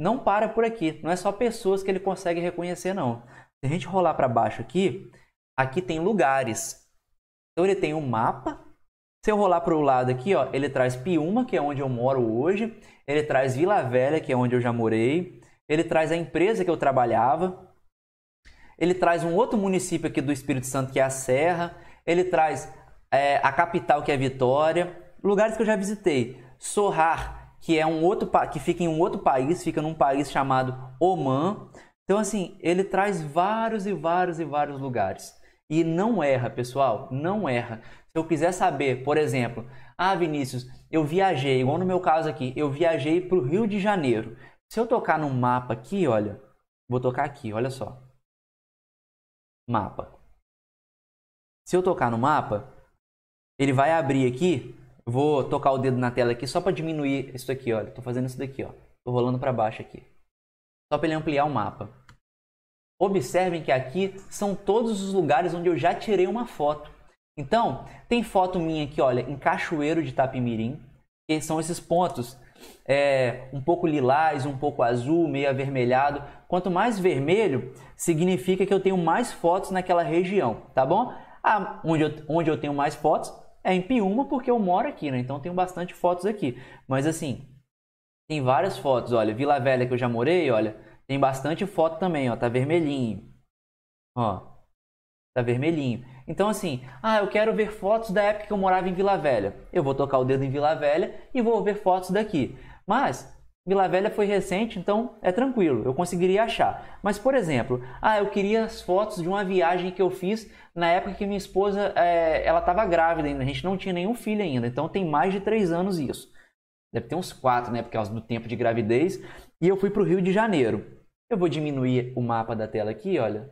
não para por aqui. Não é só pessoas que ele consegue reconhecer, não. Se a gente rolar para baixo aqui, aqui tem lugares. Então ele tem um mapa. Se eu rolar para o lado aqui, ó, ele traz Piúma, que é onde eu moro hoje. Ele traz Vila Velha, que é onde eu já morei. Ele traz a empresa que eu trabalhava. Ele traz um outro município aqui do Espírito Santo, que é a Serra. Ele traz é, a capital, que é Vitória. Lugares que eu já visitei. Sorrar, que é um outro que fica em um outro país, fica num país chamado Oman. Então assim, ele traz vários e vários e vários lugares. E não erra, pessoal, não erra. Se eu quiser saber, por exemplo, ah, Vinícius, eu viajei, igual no meu caso aqui, eu viajei para o Rio de Janeiro. Se eu tocar no mapa aqui, olha, vou tocar aqui, olha só. Mapa. Se eu tocar no mapa, ele vai abrir aqui Vou tocar o dedo na tela aqui só para diminuir isso aqui, olha. Tô fazendo isso daqui, ó. Tô rolando para baixo aqui. Só para ele ampliar o mapa. Observem que aqui são todos os lugares onde eu já tirei uma foto. Então, tem foto minha aqui, olha, em Cachoeiro de Tapimirim, que são esses pontos é, um pouco lilás, um pouco azul, meio avermelhado. Quanto mais vermelho, significa que eu tenho mais fotos naquela região, tá bom? Ah, onde, eu, onde eu tenho mais fotos, é em Piuma porque eu moro aqui, né? Então tenho bastante fotos aqui. Mas assim, tem várias fotos, olha, Vila Velha que eu já morei, olha, tem bastante foto também, ó, tá vermelhinho. Ó. Tá vermelhinho. Então assim, ah, eu quero ver fotos da época que eu morava em Vila Velha. Eu vou tocar o dedo em Vila Velha e vou ver fotos daqui. Mas Vila Velha foi recente, então é tranquilo, eu conseguiria achar. Mas, por exemplo, ah, eu queria as fotos de uma viagem que eu fiz na época que minha esposa é, ela estava grávida ainda, a gente não tinha nenhum filho ainda, então tem mais de três anos isso. Deve ter uns quatro, né, Porque é do tempo de gravidez. E eu fui para o Rio de Janeiro. Eu vou diminuir o mapa da tela aqui, olha.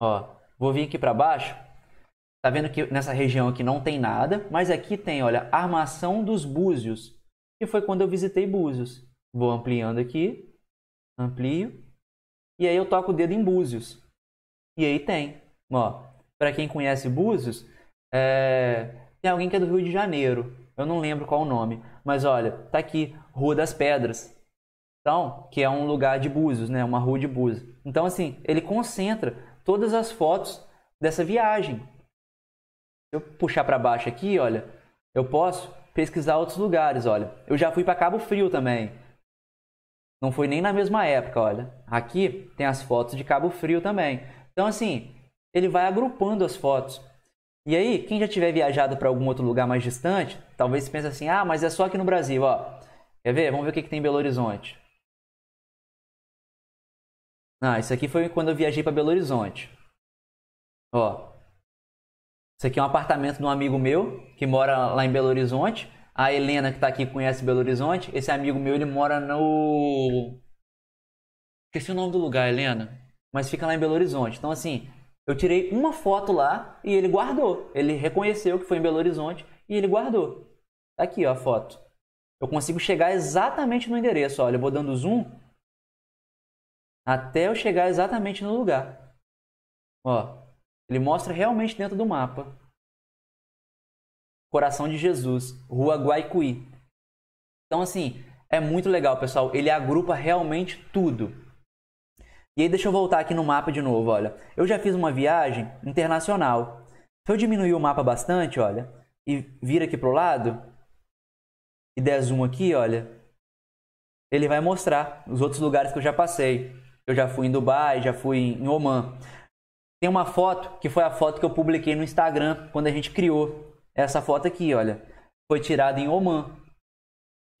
Ó, vou vir aqui para baixo. Tá vendo que nessa região aqui não tem nada, mas aqui tem, olha, Armação dos Búzios que foi quando eu visitei Búzios. Vou ampliando aqui, amplio, e aí eu toco o dedo em Búzios. E aí tem, ó, para quem conhece Búzios, é... tem alguém que é do Rio de Janeiro, eu não lembro qual o nome, mas olha, tá aqui, Rua das Pedras. Então, que é um lugar de Búzios, né? Uma rua de Búzios. Então, assim, ele concentra todas as fotos dessa viagem. Se eu puxar para baixo aqui, olha, eu posso pesquisar outros lugares, olha. Eu já fui para Cabo Frio também. Não foi nem na mesma época, olha. Aqui tem as fotos de Cabo Frio também. Então, assim, ele vai agrupando as fotos. E aí, quem já tiver viajado para algum outro lugar mais distante, talvez pense assim: ah, mas é só aqui no Brasil, ó. Quer ver? Vamos ver o que, que tem em Belo Horizonte. Ah, isso aqui foi quando eu viajei para Belo Horizonte. Ó, isso aqui é um apartamento de um amigo meu que mora lá em Belo Horizonte. A Helena, que está aqui, conhece Belo Horizonte. Esse amigo meu, ele mora no. Esqueci o nome do lugar, Helena. Mas fica lá em Belo Horizonte. Então, assim, eu tirei uma foto lá e ele guardou. Ele reconheceu que foi em Belo Horizonte e ele guardou. Tá aqui, ó, a foto. Eu consigo chegar exatamente no endereço. Olha, eu vou dando zoom até eu chegar exatamente no lugar. Ó, ele mostra realmente dentro do mapa. Coração de Jesus, Rua Guaicuí. Então, assim, é muito legal, pessoal. Ele agrupa realmente tudo. E aí, deixa eu voltar aqui no mapa de novo, olha. Eu já fiz uma viagem internacional. Se eu diminuir o mapa bastante, olha, e vir aqui pro lado, e der zoom aqui, olha, ele vai mostrar os outros lugares que eu já passei. Eu já fui em Dubai, já fui em Oman. Tem uma foto que foi a foto que eu publiquei no Instagram quando a gente criou. Essa foto aqui, olha, foi tirada em Oman,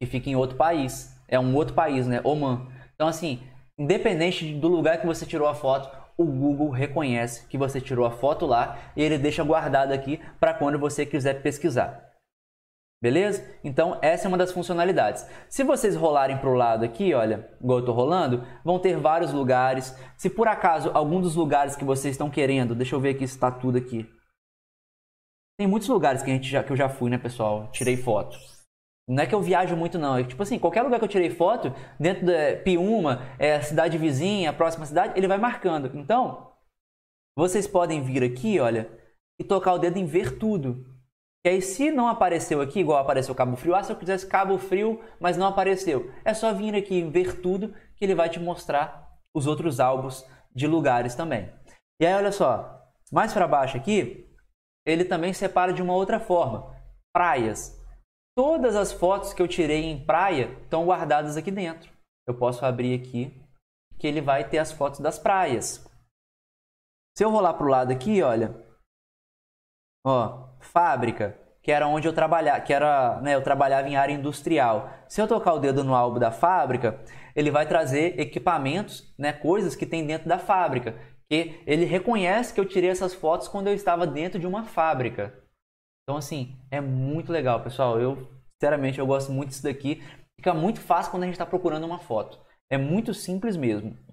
que fica em outro país. É um outro país, né? Oman. Então, assim, independente do lugar que você tirou a foto, o Google reconhece que você tirou a foto lá e ele deixa guardado aqui para quando você quiser pesquisar. Beleza? Então essa é uma das funcionalidades. Se vocês rolarem para o lado aqui, olha, igual eu estou rolando, vão ter vários lugares. Se por acaso algum dos lugares que vocês estão querendo, deixa eu ver aqui se está tudo aqui. Tem muitos lugares que, a gente já, que eu já fui, né, pessoal? Tirei foto. Não é que eu viajo muito, não. É tipo assim, qualquer lugar que eu tirei foto, dentro da Piuma, é, cidade vizinha, próxima cidade, ele vai marcando. Então, vocês podem vir aqui, olha, e tocar o dedo em ver tudo. E aí, se não apareceu aqui, igual apareceu Cabo Frio, ah, se eu quisesse Cabo Frio, mas não apareceu, é só vir aqui e ver tudo que ele vai te mostrar os outros álbuns de lugares também. E aí, olha só, mais para baixo aqui, ele também separa de uma outra forma: praias. Todas as fotos que eu tirei em praia estão guardadas aqui dentro. Eu posso abrir aqui que ele vai ter as fotos das praias. Se eu rolar para o lado aqui, olha, ó, fábrica, que era onde eu trabalhava, que era, né, eu trabalhava em área industrial. Se eu tocar o dedo no álbum da fábrica, ele vai trazer equipamentos, né, coisas que tem dentro da fábrica. Que ele reconhece que eu tirei essas fotos quando eu estava dentro de uma fábrica. Então assim, é muito legal, pessoal. Eu sinceramente eu gosto muito disso daqui. Fica muito fácil quando a gente está procurando uma foto. É muito simples mesmo.